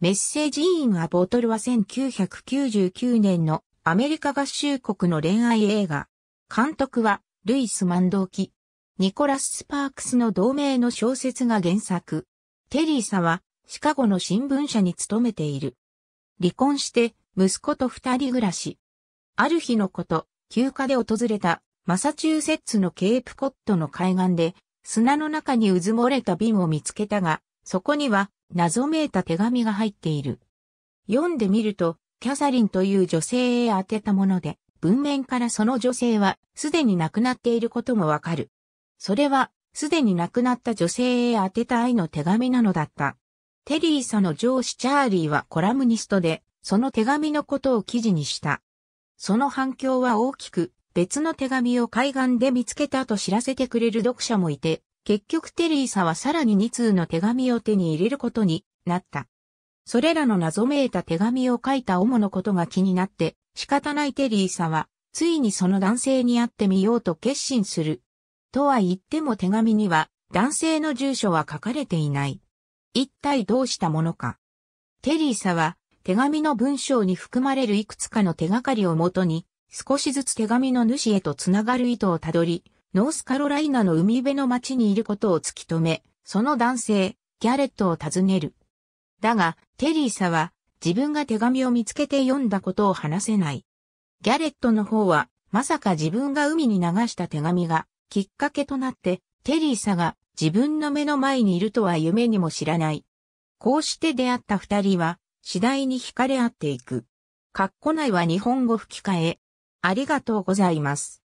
メッセージイン・ア・ボトルは1999年のアメリカ合衆国の恋愛映画。監督はルイス・マンドーキ。ニコラス・スパークスの同名の小説が原作。テリーサはシカゴの新聞社に勤めている。離婚して息子と二人暮らし。ある日のこと、休暇で訪れたマサチューセッツのケープコットの海岸で砂の中にうずもれた瓶を見つけたが、そこには謎めいた手紙が入っている。読んでみると、キャサリンという女性へ宛てたもので、文面からその女性はすでに亡くなっていることもわかる。それはすでに亡くなった女性へ宛てた愛の手紙なのだった。テリーさの上司チャーリーはコラムニストで、その手紙のことを記事にした。その反響は大きく、別の手紙を海岸で見つけたと知らせてくれる読者もいて、結局テリーサはさらに2通の手紙を手に入れることになった。それらの謎めいた手紙を書いた主のことが気になって仕方ないテリーサはついにその男性に会ってみようと決心する。とは言っても手紙には男性の住所は書かれていない。一体どうしたものか。テリーサは手紙の文章に含まれるいくつかの手がかりをもとに少しずつ手紙の主へとつながる意図をたどり、ノースカロライナの海辺の町にいることを突き止め、その男性、ギャレットを訪ねる。だが、テリーサは、自分が手紙を見つけて読んだことを話せない。ギャレットの方は、まさか自分が海に流した手紙が、きっかけとなって、テリーサが自分の目の前にいるとは夢にも知らない。こうして出会った二人は、次第に惹かれ合っていく。カッコ内は日本語吹き替え。ありがとうございます。